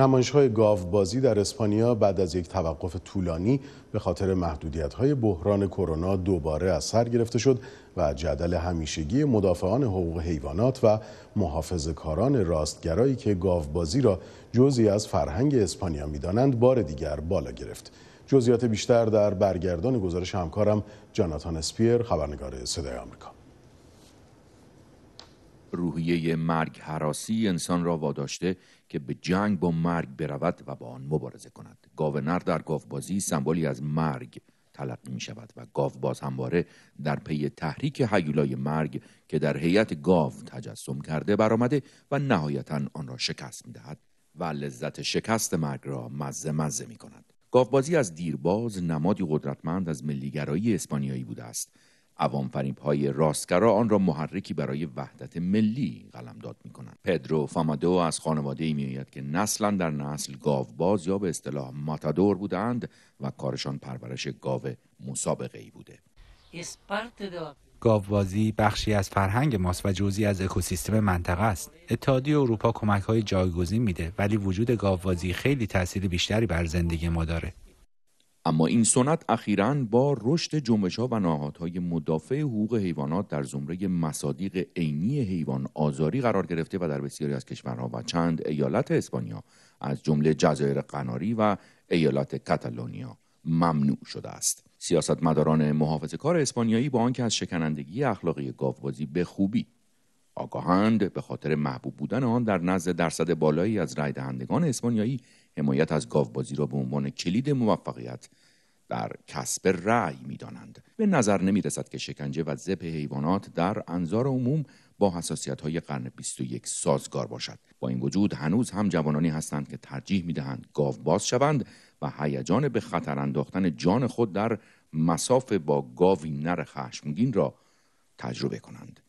نمایش های گاوبازی در اسپانیا بعد از یک توقف طولانی به خاطر محدودیت های بحران کرونا دوباره از سر گرفته شد و جدل همیشگی مدافعان حقوق حیوانات و کاران راستگرایی که گاوبازی را جزی از فرهنگ اسپانیا میدانند بار دیگر بالا گرفت. جزیات بیشتر در برگردان گزارش همکارم جاناتان اسپیر خبرنگار صدای آمریکا. روحیه مرگ حراسی انسان را واداشته که به جنگ با مرگ برود و با آن مبارزه کند گاونر در گاوبازی سمبولی از مرگ تلقی می شود و گاو باز همواره در پی تحریک حیولای مرگ که در هیئت گاو تجسم کرده برآمده و نهایتا آن را شکست می دهد و لذت شکست مرگ را مزه مزه می کند گاوبازی از دیرباز نمادی قدرتمند از ملیگرایی اسپانیایی بوده است عوام فریب های راستگرا آن را محرکی برای وحدت ملی قلمداد می کنند پدرو فامادو از خانواده ای می که نسلا در نسل گاوباز یا به اصطلاح ماتادور بودند و کارشان پرورش گاو مسابقه ای بوده گاوبازی بخشی از فرهنگ ماست و جزئی از اکوسیستم منطقه است. اتحادیه اروپا کمک های جایگزین میده ولی وجود گاوبازی خیلی تاثیر بیشتری بر زندگی ما داره. اما این سنت اخیرا با رشد جنبش ها و نهادهای مدافع حقوق حیوانات در زمره مصادیق عینی حیوان آزاری قرار گرفته و در بسیاری از کشورها و چند ایالت اسپانیا از جمله جزایر قناری و ایالت کاتالونیا ممنوع شده است سیاستمداران محافظه کار اسپانیایی با آنکه از شکنندگی اخلاقی گاوبازی به خوبی آگاهند به خاطر محبوب بودن آن در نزد درصد بالایی از رای دهندگان اسپانیایی حمایت از گاوبازی را به عنوان کلید موفقیت در کسب رأی میدانند به نظر نمی که شکنجه و ذبح حیوانات در انظار عموم با حساسیت های قرن 21 سازگار باشد با این وجود هنوز هم جوانانی هستند که ترجیح می دهند گاو باز شوند و هیجان به خطر انداختن جان خود در مساف با گاوی نر خشمگین را تجربه کنند